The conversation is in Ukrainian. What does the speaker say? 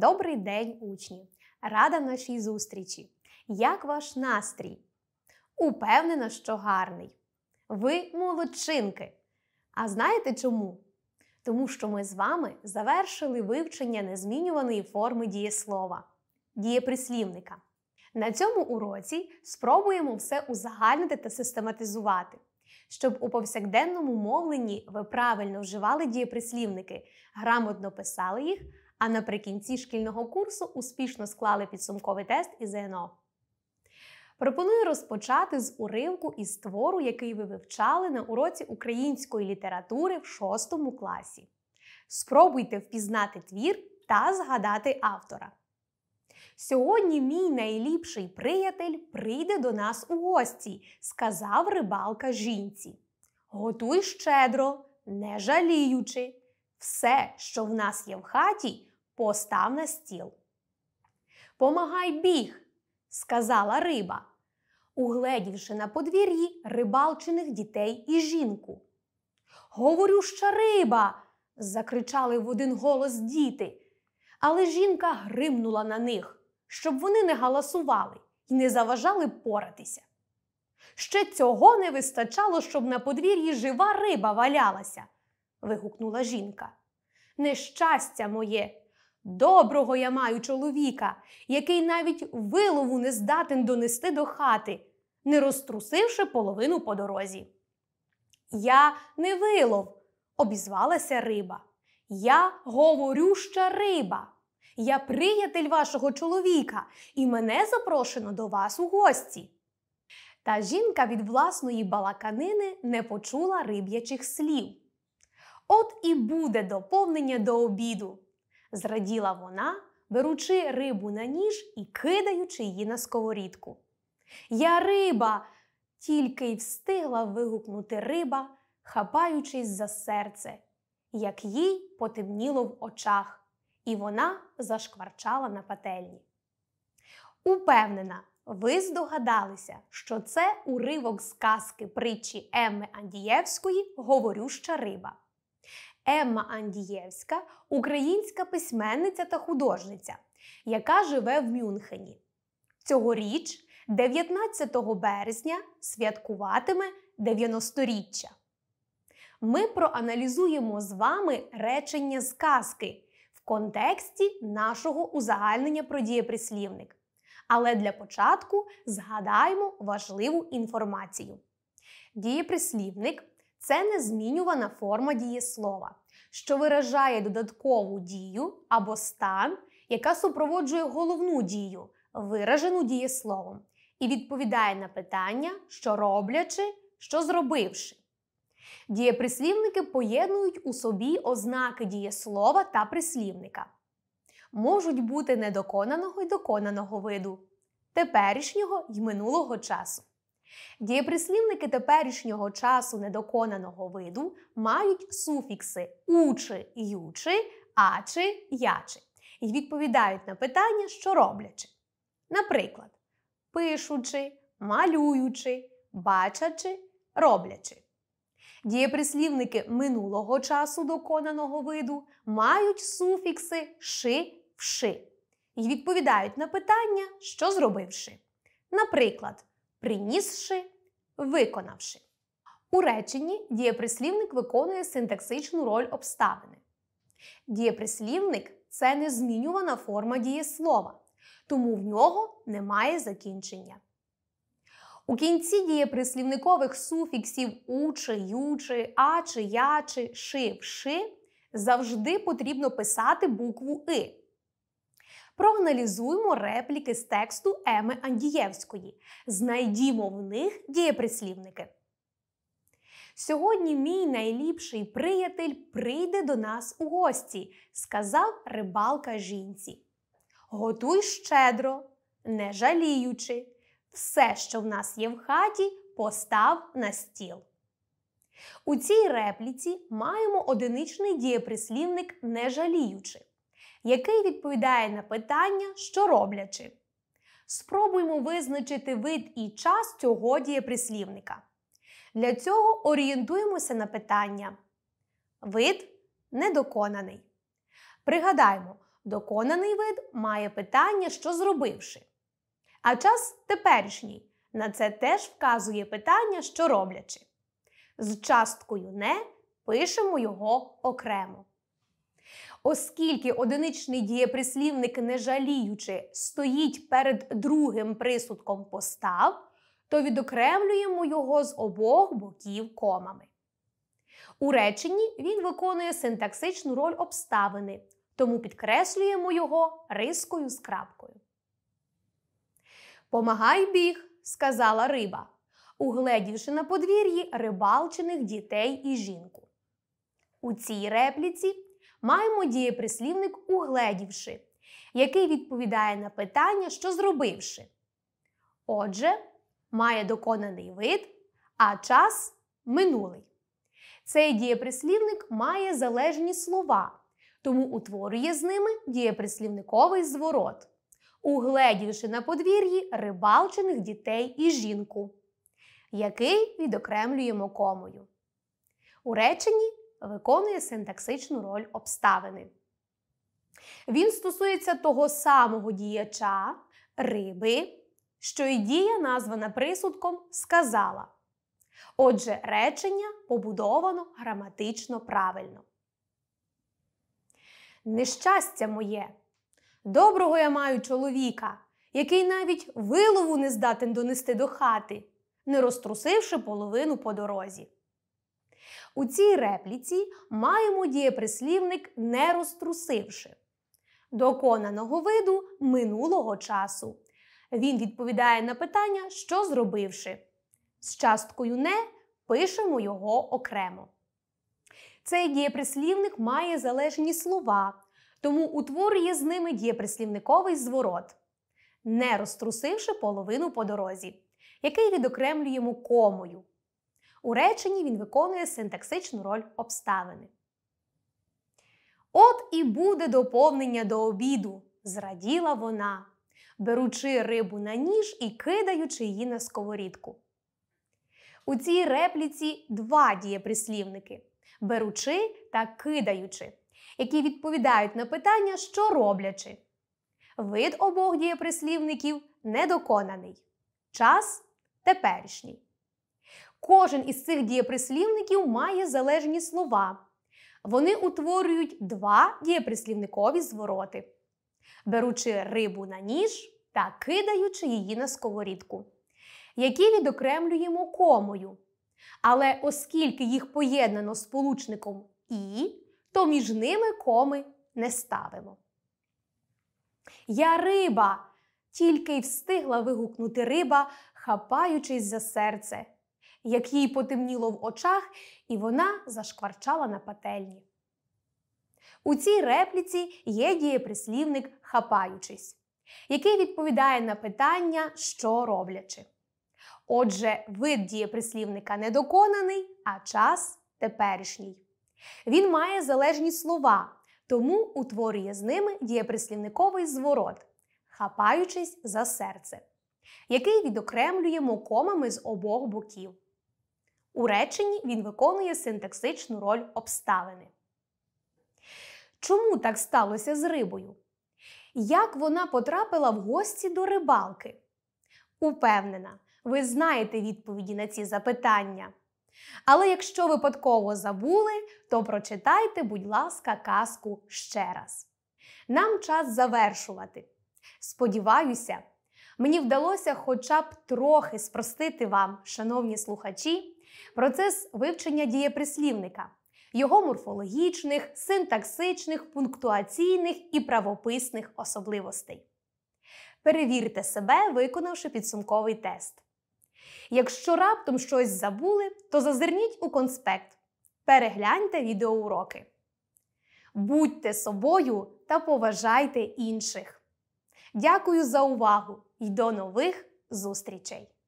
Добрий день, учні! Рада нашій зустрічі! Як ваш настрій? Упевнена, що гарний. Ви молодчинки! А знаєте чому? Тому що ми з вами завершили вивчення незмінюваної форми дієслова, дієприслівника. На цьому уроці спробуємо все узагальнити та систематизувати, щоб у повсякденному мовленні ви правильно вживали дієприслівники, грамотно писали їх, а наприкінці шкільного курсу успішно склали підсумковий тест і ЗНО. Пропоную розпочати з уривку із твору, який ви вивчали на уроці української літератури в шостому класі. Спробуйте впізнати твір та згадати автора. Сьогодні мій найліпший приятель прийде до нас у гості, сказав рибалка жінці. Готуй щедро, не жаліючи, все, що в нас є в хаті, постав на стіл. Помагай біг, сказала риба, угледівши на подвір'ї рибалчених дітей і жінку. Говорю, Говорюща риба. закричали в один голос діти. Але жінка гримнула на них, щоб вони не галасували і не заважали поратися. Ще цього не вистачало, щоб на подвір'ї жива риба валялася. вигукнула жінка. Нещастя моє, Доброго я маю чоловіка, який навіть вилову не здатен донести до хати, не розтрусивши половину по дорозі. Я не вилов, обізвалася риба. Я говорюща риба. Я приятель вашого чоловіка, і мене запрошено до вас у гості. Та жінка від власної балаканини не почула риб'ячих слів. От і буде доповнення до обіду зраділа вона, беручи рибу на ніж і кидаючи її на сковорідку. Я риба, тільки й встигла вигукнути риба, хапаючись за серце, як їй потемніло в очах, і вона зашкварчала на пательні. Упевнена, ви здогадалися, що це уривок з казки притчі Емми Андієвської Говорюща риба. Емма Андієвська, українська письменниця та художниця, яка живе в Мюнхені. Цьогоріч, 19 березня, святкуватиме 90-річчя. Ми проаналізуємо з вами речення сказки в контексті нашого узагальнення про дієприслівник. Але для початку згадаємо важливу інформацію. Дієприслівник це незмінювана форма дієслова, що виражає додаткову дію або стан, яка супроводжує головну дію, виражену дієсловом, і відповідає на питання, що роблячи, що зробивши. Дієприслівники поєднують у собі ознаки дієслова та прислівника. Можуть бути недоконаного й доконаного виду, теперішнього й минулого часу. Дієприслівники теперішнього часу недоконаного виду мають суфікси учи, ючи, ачи, ячи і відповідають на питання, що роблячи. Наприклад, пишучи, малюючи, бачачи, роблячи. Дієприслівники минулого часу доконаного виду мають суфікси ши вши і відповідають на питання, що зробивши. Наприклад, принісши, виконавши. У реченні дієприслівник виконує синтаксичну роль обставини. Дієприслівник це незмінювана форма дієслова, тому в нього немає закінчення. У кінці дієприслівникових суфіксів у чи ю чи а чи я чи ши в ши завжди потрібно писати букву И проаналізуємо репліки з тексту Еми Андієвської. Знайдімо в них дієприслівники. Сьогодні мій найліпший приятель прийде до нас у гості, сказав рибалка жінці. Готуй щедро, не жаліючи, все, що в нас є в хаті, постав на стіл. У цій репліці маємо одиничний дієприслівник не жаліючи який відповідає на питання, що роблячи. Спробуймо визначити вид і час цього дієприслівника. Для цього орієнтуємося на питання. Вид недоконаний. Пригадаймо, доконаний вид має питання, що зробивши. А час теперішній. На це теж вказує питання, що роблячи. З часткою не пишемо його окремо. Оскільки одиничний дієприслівник, не жаліючи, стоїть перед другим присудком постав, то відокремлюємо його з обох боків комами. У реченні він виконує синтаксичну роль обставини, тому підкреслюємо його рискою з крапкою. Помагай біг, сказала риба, угледівши на подвір'ї рибалчених дітей і жінку. У цій репліці маємо дієприслівник угледівши, який відповідає на питання, що зробивши. Отже, має доконаний вид, а час минулий. Цей дієприслівник має залежні слова, тому утворює з ними дієприслівниковий зворот, угледівши на подвір'ї рибалчених дітей і жінку, який відокремлюємо комою. У реченні виконує синтаксичну роль обставини. Він стосується того самого діяча, риби, що і дія, названа присудком, сказала. Отже, речення побудовано граматично правильно. Нещастя моє. Доброго я маю чоловіка, який навіть вилову не здатен донести до хати, не розтрусивши половину по дорозі. У цій репліці маємо дієприслівник не розтрусивши доконаного виду минулого часу. Він відповідає на питання, що зробивши. З часткою не пишемо його окремо. Цей дієприслівник має залежні слова, тому утворює з ними дієприслівниковий зворот, не розтрусивши половину по дорозі, який відокремлюємо комою. У реченні він виконує синтаксичну роль обставини. От і буде доповнення до обіду, зраділа вона, беручи рибу на ніж і кидаючи її на сковорідку. У цій репліці два дієприслівники беручи та кидаючи, які відповідають на питання, що роблячи. Вид обох дієприслівників недоконаний. Час теперішній. Кожен із цих дієприслівників має залежні слова. Вони утворюють два дієприслівникові звороти, беручи рибу на ніж та кидаючи її на сковорідку, які відокремлюємо комою. Але оскільки їх поєднано сполучником і, то між ними коми не ставимо. Я риба! Тільки й встигла вигукнути риба, хапаючись за серце як їй потемніло в очах, і вона зашкварчала на пательні. У цій репліці є дієприслівник хапаючись, який відповідає на питання, що роблячи. Отже, вид дієприслівника недоконаний, а час теперішній. Він має залежні слова, тому утворює з ними дієприслівниковий зворот, хапаючись за серце, який відокремлюємо комами з обох боків. У реченні він виконує синтаксичну роль обставини. Чому так сталося з рибою? Як вона потрапила в гості до рибалки? Упевнена, ви знаєте відповіді на ці запитання. Але якщо випадково забули, то прочитайте, будь ласка, казку ще раз. Нам час завершувати. Сподіваюся, мені вдалося хоча б трохи спростити вам, шановні слухачі, Процес вивчення дієприслівника, його морфологічних, синтаксичних, пунктуаційних і правописних особливостей. Перевірте себе, виконавши підсумковий тест. Якщо раптом щось забули, то зазирніть у конспект. Перегляньте відеоуроки. Будьте собою та поважайте інших. Дякую за увагу і до нових зустрічей!